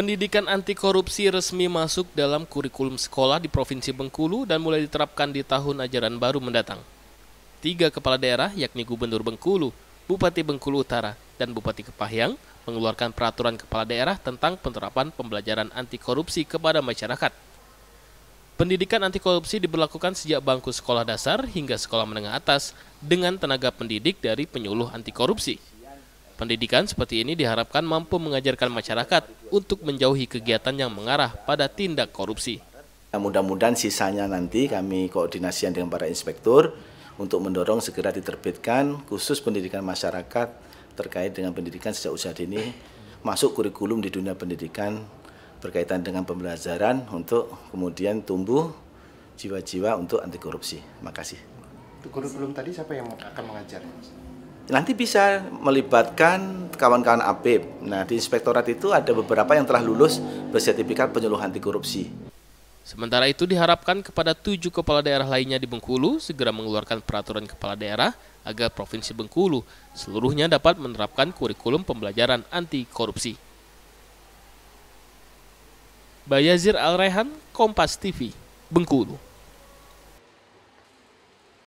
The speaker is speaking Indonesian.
Pendidikan anti korupsi resmi masuk dalam kurikulum sekolah di Provinsi Bengkulu dan mulai diterapkan di tahun ajaran baru mendatang. Tiga kepala daerah, yakni Gubernur Bengkulu, Bupati Bengkulu Utara, dan Bupati Kepahyang, mengeluarkan peraturan kepala daerah tentang penerapan pembelajaran anti korupsi kepada masyarakat. Pendidikan anti korupsi diberlakukan sejak bangku sekolah dasar hingga sekolah menengah atas dengan tenaga pendidik dari penyuluh anti korupsi. Pendidikan seperti ini diharapkan mampu mengajarkan masyarakat untuk menjauhi kegiatan yang mengarah pada tindak korupsi. Ya, mudah-mudahan sisanya nanti kami koordinasikan dengan para inspektur untuk mendorong segera diterbitkan khusus pendidikan masyarakat terkait dengan pendidikan sejak usia dini masuk kurikulum di dunia pendidikan berkaitan dengan pembelajaran untuk kemudian tumbuh jiwa-jiwa untuk anti korupsi. Makasih. Kurikulum tadi siapa yang akan mengajar? nanti bisa melibatkan kawan-kawan APIP. Nah, di inspektorat itu ada beberapa yang telah lulus bersertifikat penyuluhan anti korupsi. Sementara itu diharapkan kepada tujuh kepala daerah lainnya di Bengkulu segera mengeluarkan peraturan kepala daerah agar Provinsi Bengkulu seluruhnya dapat menerapkan kurikulum pembelajaran anti korupsi. Bayazir Al-Rehan, Kompas TV, Bengkulu.